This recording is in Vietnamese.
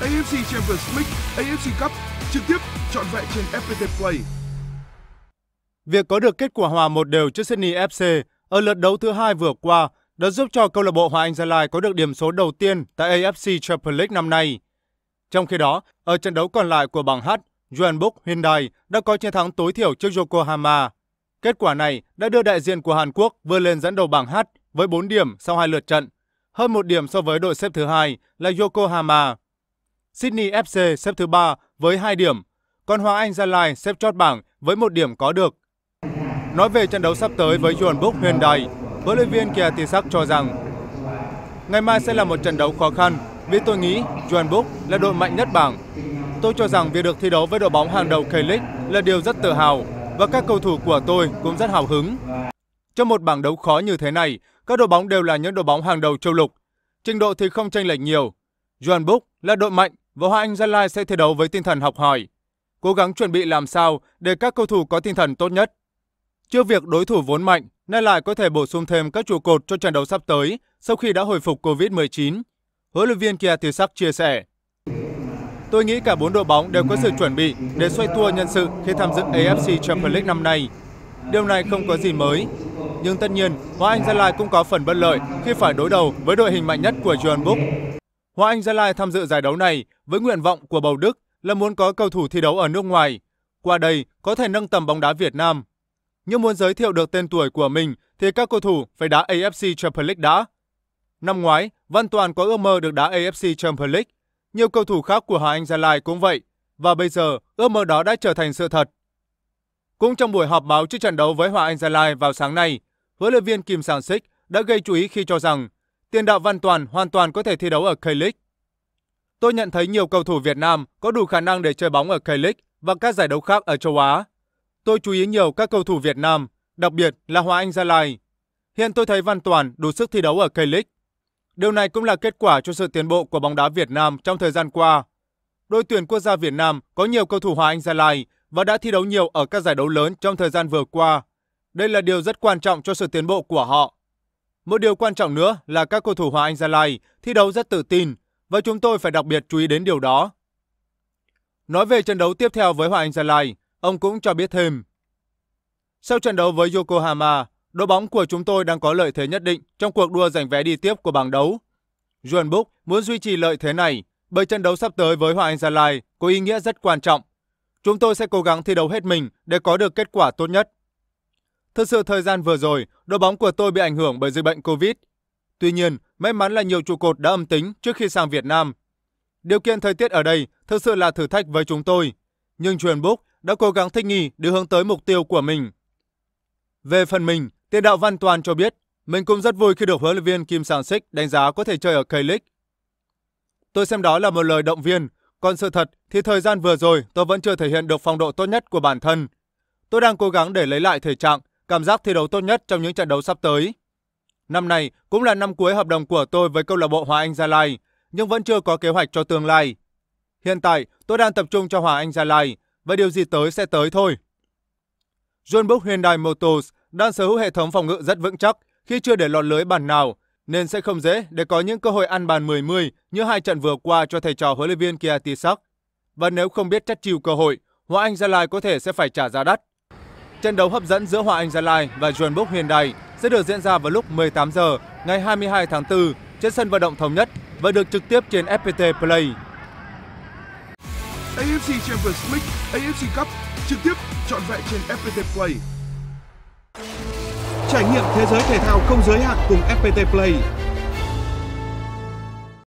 AFC Champions League, AFC Cup trực tiếp trọn vẹn trên FPT Play. Việc có được kết quả hòa một đều trước Sydney FC ở lượt đấu thứ hai vừa qua đã giúp cho câu lạc bộ Hoàng Anh Gia Lai có được điểm số đầu tiên tại AFC Champions League năm nay. Trong khi đó, ở trận đấu còn lại của bảng H, Jeonbuk Hyundai đã có chiến thắng tối thiểu trước Yokohama. Kết quả này đã đưa đại diện của Hàn Quốc vươn lên dẫn đầu bảng H với 4 điểm sau hai lượt trận, hơn một điểm so với đội xếp thứ hai là Yokohama Sydney FC xếp thứ 3 với 2 điểm, còn Hoàng Anh Gia Lai xếp chót bảng với 1 điểm có được. Nói về trận đấu sắp tới với Book Huyền Đài, huấn luyện viên Kia Tisak cho rằng Ngày mai sẽ là một trận đấu khó khăn vì tôi nghĩ Book là đội mạnh nhất bảng. Tôi cho rằng việc được thi đấu với đội bóng hàng đầu K-League là điều rất tự hào và các cầu thủ của tôi cũng rất hào hứng. Trong một bảng đấu khó như thế này, các đội bóng đều là những đội bóng hàng đầu châu lục. Trình độ thì không chênh lệch nhiều. Book là đội mạnh và Hoa Anh Gia Lai sẽ thi đấu với tinh thần học hỏi, cố gắng chuẩn bị làm sao để các cầu thủ có tinh thần tốt nhất. Trước việc đối thủ vốn mạnh, nên lại có thể bổ sung thêm các trụ cột cho trận đấu sắp tới sau khi đã hồi phục Covid-19. Huấn luyện viên Kia Tiêu Sắc chia sẻ. Tôi nghĩ cả bốn đội bóng đều có sự chuẩn bị để xoay tua nhân sự khi tham dự AFC Champions League năm nay. Điều này không có gì mới. Nhưng tất nhiên, Hoa Anh Gia Lai cũng có phần bất lợi khi phải đối đầu với đội hình mạnh nhất của John Book Hoa Anh Gia Lai tham dự giải đấu này với nguyện vọng của bầu Đức là muốn có cầu thủ thi đấu ở nước ngoài, qua đây có thể nâng tầm bóng đá Việt Nam. Nhưng muốn giới thiệu được tên tuổi của mình thì các cầu thủ phải đá AFC Champions League đã. Năm ngoái, Văn Toàn có ước mơ được đá AFC Champions League. Nhiều cầu thủ khác của Hà Anh Gia Lai cũng vậy. Và bây giờ, ước mơ đó đã trở thành sự thật. Cũng trong buổi họp báo trước trận đấu với Hòa Anh Gia Lai vào sáng nay, huấn luyện viên Kim Sang Sik đã gây chú ý khi cho rằng tiền đạo Văn Toàn hoàn toàn có thể thi đấu ở K-League. Tôi nhận thấy nhiều cầu thủ Việt Nam có đủ khả năng để chơi bóng ở K-League và các giải đấu khác ở châu Á. Tôi chú ý nhiều các cầu thủ Việt Nam, đặc biệt là Hoa Anh Gia Lai. Hiện tôi thấy Văn Toàn đủ sức thi đấu ở K-League. Điều này cũng là kết quả cho sự tiến bộ của bóng đá Việt Nam trong thời gian qua. Đội tuyển quốc gia Việt Nam có nhiều cầu thủ Hoa Anh Gia Lai và đã thi đấu nhiều ở các giải đấu lớn trong thời gian vừa qua. Đây là điều rất quan trọng cho sự tiến bộ của họ. Một điều quan trọng nữa là các cầu thủ Hoàng Anh Gia Lai thi đấu rất tự tin và chúng tôi phải đặc biệt chú ý đến điều đó. Nói về trận đấu tiếp theo với Hoàng Anh Gia Lai, ông cũng cho biết thêm. Sau trận đấu với Yokohama, đội bóng của chúng tôi đang có lợi thế nhất định trong cuộc đua giành vé đi tiếp của bảng đấu. Juan Book muốn duy trì lợi thế này bởi trận đấu sắp tới với Hoàng Anh Gia Lai có ý nghĩa rất quan trọng. Chúng tôi sẽ cố gắng thi đấu hết mình để có được kết quả tốt nhất. Thật sự thời gian vừa rồi, đội bóng của tôi bị ảnh hưởng bởi dịch bệnh Covid. Tuy nhiên, may mắn là nhiều trụ cột đã âm tính trước khi sang Việt Nam. Điều kiện thời tiết ở đây thực sự là thử thách với chúng tôi, nhưng truyền Book đã cố gắng thích nghi để hướng tới mục tiêu của mình. Về phần mình, tiền đạo Văn Toàn cho biết, mình cũng rất vui khi được huấn luyện viên Kim Sang Sik đánh giá có thể chơi ở K-League. Tôi xem đó là một lời động viên, còn sự thật thì thời gian vừa rồi tôi vẫn chưa thể hiện được phong độ tốt nhất của bản thân. Tôi đang cố gắng để lấy lại thể trạng cảm giác thi đấu tốt nhất trong những trận đấu sắp tới. Năm này cũng là năm cuối hợp đồng của tôi với câu lạc bộ Hòa Anh Gia Lai, nhưng vẫn chưa có kế hoạch cho tương lai. Hiện tại, tôi đang tập trung cho Hòa Anh Gia Lai và điều gì tới sẽ tới thôi. John Book Hyundai Motors đang sở hữu hệ thống phòng ngự rất vững chắc khi chưa để lọt lưới bàn nào, nên sẽ không dễ để có những cơ hội ăn bàn 10-10 như hai trận vừa qua cho thầy trò huấn luyện viên Kia Tisak. Và nếu không biết chất chiêu cơ hội, Hoa Anh Gia Lai có thể sẽ phải trả giá đắt. Trận đấu hấp dẫn giữa Hòa Anh Gia Lai và Junbuk Đài sẽ được diễn ra vào lúc 18 giờ ngày 22 tháng 4 trên sân vận động thống nhất và được trực tiếp trên FPT Play. AFC Champions League, AFC Cup trực tiếp chọn vẹn trên FPT Play. Trải nghiệm thế giới thể thao không giới hạn cùng FPT Play.